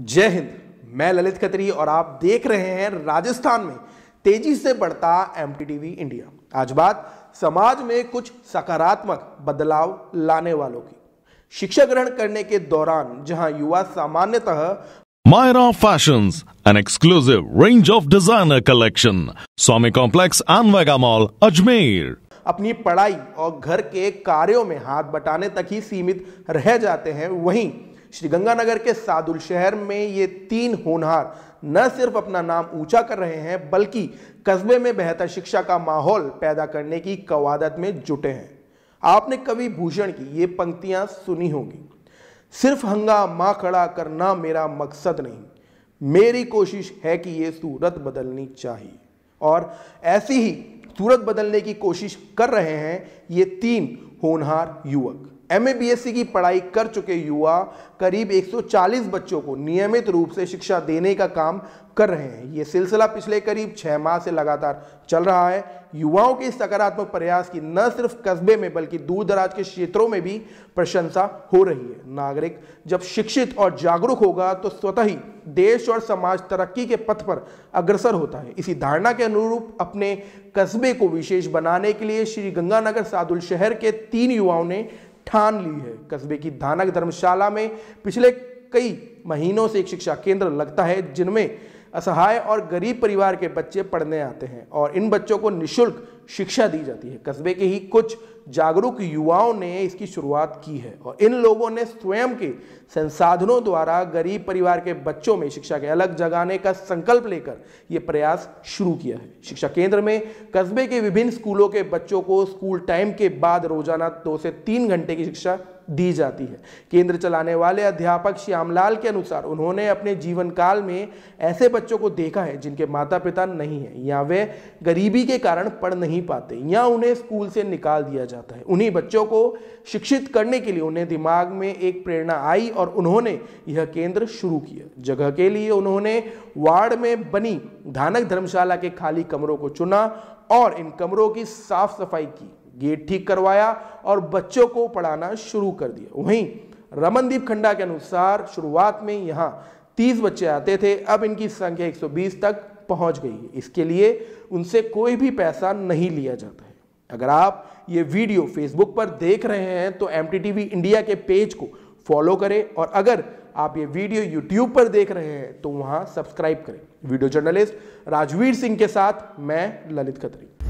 जय हिंद मैं ललित खत्री और आप देख रहे हैं राजस्थान में तेजी से बढ़ता एम इंडिया आज बात समाज में कुछ सकारात्मक बदलाव लाने वालों की शिक्षा ग्रहण करने के दौरान जहां युवा सामान्यतः Myra fashion an exclusive range of designer collection Swami complex and mall Ajmer अपनी पढ़ाई और घर के कार्यों में हाथ बटाने तक ही सीमित रह जाते हैं वहीं श्रीगंगानगर के सादुल शहर में ये तीन होनहार न सिर्फ अपना नाम ऊंचा कर रहे हैं बल्कि कस्बे में बेहतर शिक्षा का माहौल पैदा करने की कवादत में जुटे हैं आपने कवि भूषण की ये पंक्तियां सुनी होंगी सिर्फ हंगामा खड़ा करना मेरा मकसद नहीं मेरी कोशिश है कि ये सूरत बदलनी चाहिए और ऐसी ही सूरत बदलने की कोशिश कर रहे हैं ये तीन होनहार युवक एम की पढ़ाई कर चुके युवा करीब 140 बच्चों को नियमित रूप से शिक्षा देने का काम कर रहे हैं ये सिलसिला पिछले करीब छः माह से लगातार चल रहा है युवाओं के सकारात्मक प्रयास की न सिर्फ कस्बे में बल्कि दूर दराज के क्षेत्रों में भी प्रशंसा हो रही है नागरिक जब शिक्षित और जागरूक होगा तो स्वतः ही देश और समाज तरक्की के पथ पर अग्रसर होता है इसी धारणा के अनुरूप अपने कस्बे को विशेष बनाने के लिए श्री गंगानगर सादुल शहर के तीन युवाओं ने ठान ली है कस्बे की धानक धर्मशाला में पिछले कई महीनों से एक शिक्षा केंद्र लगता है जिनमें असहाय और गरीब परिवार के बच्चे पढ़ने आते हैं और इन बच्चों को निशुल्क शिक्षा दी जाती है कस्बे के ही कुछ जागरूक युवाओं ने इसकी शुरुआत की है और इन लोगों ने स्वयं के संसाधनों द्वारा गरीब परिवार के बच्चों में शिक्षा के अलग जगाने का संकल्प लेकर ये प्रयास शुरू किया है शिक्षा केंद्र में कस्बे के विभिन्न स्कूलों के बच्चों को स्कूल टाइम के बाद रोजाना दो से तीन घंटे की शिक्षा दी जाती है केंद्र चलाने वाले अध्यापक श्यामलाल के अनुसार उन्होंने अपने जीवन काल में ऐसे बच्चों को देखा है जिनके माता पिता नहीं है या वे गरीबी के कारण पढ़ नहीं पाते या उन्हें स्कूल से निकाल दिया जाता है उन्हीं बच्चों को शिक्षित करने के लिए उन्हें दिमाग में एक प्रेरणा आई और उन्होंने यह केंद्र शुरू किया जगह के लिए उन्होंने वार्ड में बनी धानक धर्मशाला के खाली कमरों को चुना और इन कमरों की साफ सफाई की गेट ठीक करवाया और बच्चों को पढ़ाना शुरू कर दिया वहीं रमनदीप खंडा के अनुसार शुरुआत में यहाँ 30 बच्चे आते थे अब इनकी संख्या 120 तक पहुँच गई है इसके लिए उनसे कोई भी पैसा नहीं लिया जाता है अगर आप ये वीडियो फेसबुक पर देख रहे हैं तो एम इंडिया के पेज को फॉलो करें और अगर आप ये वीडियो यूट्यूब पर देख रहे हैं तो वहाँ सब्सक्राइब करें वीडियो जर्नलिस्ट राजवीर सिंह के साथ मैं ललित खत्री